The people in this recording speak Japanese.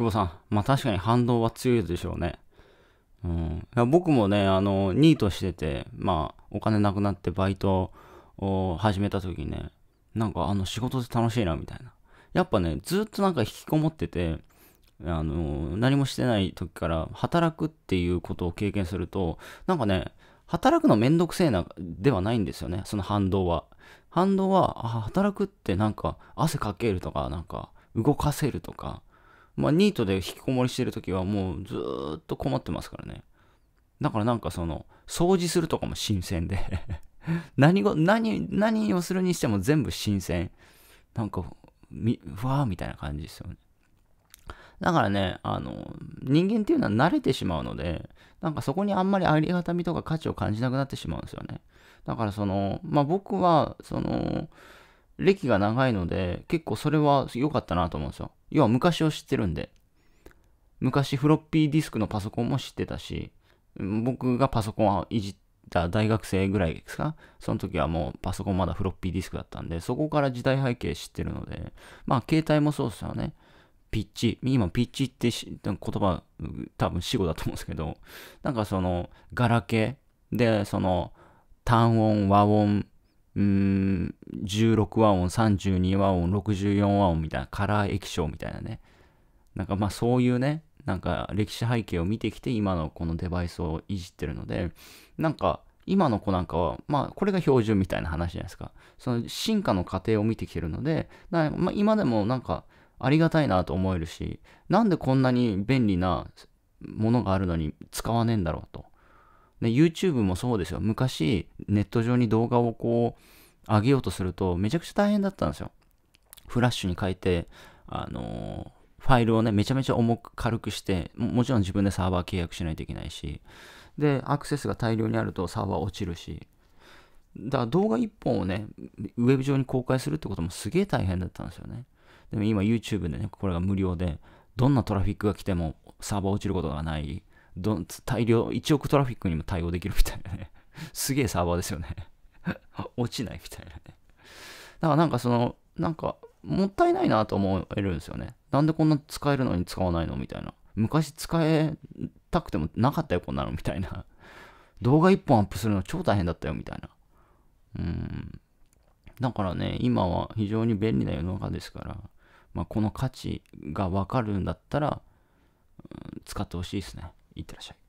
久保さん。まあ確かに反動は強いでしょうね。うん、僕もね、あの、ニートしてて、まあ、お金なくなってバイトを始めた時にね、なんかあの、仕事で楽しいな、みたいな。やっぱね、ずっとなんか引きこもってて、あの、何もしてない時から働くっていうことを経験すると、なんかね、働くのめんどくせえな、ではないんですよね、その反動は。反動は、あ、働くってなんか汗かけるとか、なんか動かせるとか、まあ、ニートで引きこもりしてる時はもうずっと困ってますからね。だからなんかその、掃除するとかも新鮮で 何ご、何、何をするにしても全部新鮮。なんか、み、わーみたいな感じですよね。だからね、あの、人間っていうのは慣れてしまうので、なんかそこにあんまりありがたみとか価値を感じなくなってしまうんですよね。だからその、まあ僕は、その、歴が長いので、結構それは良かったなと思うんですよ。要は昔を知ってるんで。昔フロッピーディスクのパソコンも知ってたし、僕がパソコンをいじった大学生ぐらいですかその時はもうパソコンまだフロッピーディスクだったんで、そこから時代背景知ってるので、まあ携帯もそうですよね。ピッチ。今、ピッチって言葉、多分死語だと思うんですけど、なんかその、ガラケーで、その、単音、和音、うーん16和音32和音64和音みたいなカラー液晶みたいなねなんかまあそういうねなんか歴史背景を見てきて今のこのデバイスをいじってるのでなんか今の子なんかはまあこれが標準みたいな話じゃないですかその進化の過程を見てきてるのでまあ、今でもなんかありがたいなと思えるしなんでこんなに便利なものがあるのに使わねえんだろうとで YouTube もそうですよ。昔、ネット上に動画をこう、上げようとすると、めちゃくちゃ大変だったんですよ。フラッシュに変えて、あのー、ファイルをね、めちゃめちゃ重く軽くしても、もちろん自分でサーバー契約しないといけないし、で、アクセスが大量にあるとサーバー落ちるし、だから動画1本をね、ウェブ上に公開するってこともすげえ大変だったんですよね。でも今 YouTube でね、これが無料で、どんなトラフィックが来てもサーバー落ちることがない。ど大量、1億トラフィックにも対応できるみたいなね。すげえサーバーですよね 落ちないみたいなね。だからなんかその、なんか、もったいないなと思えるんですよね。なんでこんな使えるのに使わないのみたいな。昔使えたくてもなかったよ、こんなのみたいな。動画1本アップするの超大変だったよ、みたいな。うん。だからね、今は非常に便利な世の中ですから、まあ、この価値がわかるんだったら、うん、使ってほしいですね。いってらっしゃい。